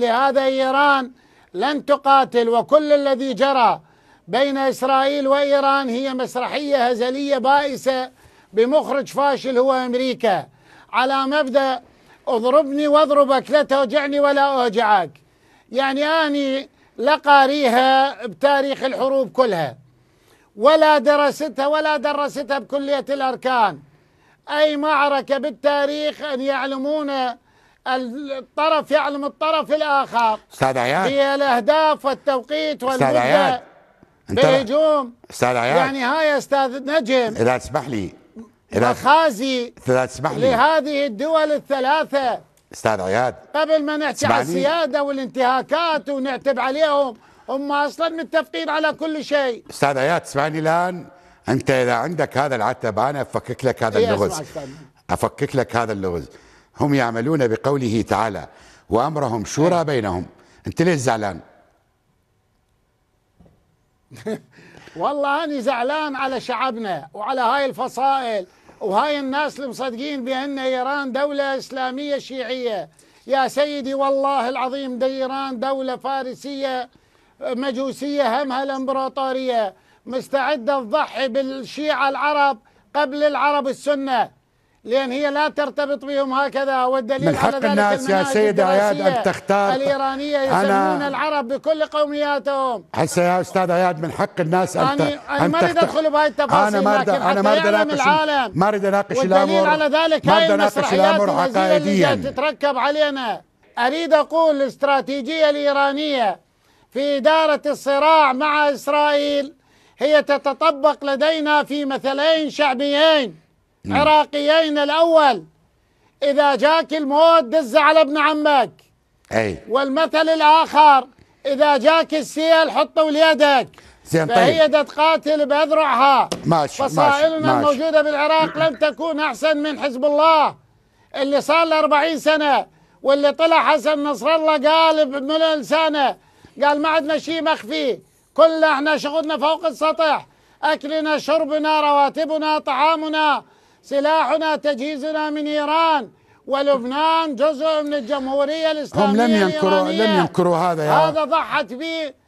لهذا إيران لن تقاتل وكل الذي جرى بين إسرائيل وإيران هي مسرحية هزلية بائسة بمخرج فاشل هو أمريكا على مبدأ اضربني واضربك لا توجعني ولا أوجعك يعني أني لا قاريها بتاريخ الحروب كلها ولا درستها ولا درستها بكلية الأركان أي معركة بالتاريخ أن يعلمون الطرف يعلم الطرف الآخر أستاذ عياد هي الأهداف والتوقيت والمدة بهجوم أستاذ عياد يعني هاي أستاذ نجم إذا تسمح لي إذا مخازي إذا تسمح لي لهذه الدول الثلاثة أستاذ عياد قبل ما نحكي على السيادة والانتهاكات ونعتب عليهم هم أصلا متفقين على كل شيء أستاذ عياد اسمعني الآن أنت إذا عندك هذا العتب أنا أفكك لك هذا إيه، اللغز أفكك لك هذا اللغز هم يعملون بقوله تعالى وأمرهم شورى بينهم أنت ليش زعلان والله أنا زعلان على شعبنا وعلى هاي الفصائل وهاي الناس اللي مصدقين بأن إيران دولة إسلامية شيعية يا سيدي والله العظيم ديران إيران دولة فارسية مجوسية همها الإمبراطورية مستعدة تضحي بالشيعة العرب قبل العرب السنة لأن هي لا ترتبط بهم هكذا والدليل من حق على ذلك الناس يا سيد عياد أن تختار الإيرانية يسمون العرب بكل قومياتهم هسه يا أستاذ عياد من حق الناس أن أنا ما أريد أدخل بهاي التفاصيل أنا ما أريد ما أريد أناقش العالم ما أريد أناقش الأمر على ذلك ما أريد أناقش عقائديا تتركب علينا أريد أقول الاستراتيجية الإيرانية في إدارة الصراع مع إسرائيل هي تتطبق لدينا في مثلين شعبيين نعم. عراقيين الأول إذا جاك الموت دز على ابن عمك أي والمثل الآخر إذا جاك السيل حطه ليدك زين طيب فهي تقاتل بأذرعها ماشي فصائلنا ماشي الموجودة بالعراق لم تكون أحسن من حزب الله اللي صار له 40 سنة واللي طلع حسن نصر الله قال بملء لسانه قال ما عندنا شيء مخفي كلنا احنا شغلنا فوق السطح أكلنا شربنا رواتبنا طعامنا سلاحنا تجهيزنا من إيران ولبنان جزء من الجمهورية الإسلامية هم لم ينكروا لم ينكروا هذا يا هذا ضحت به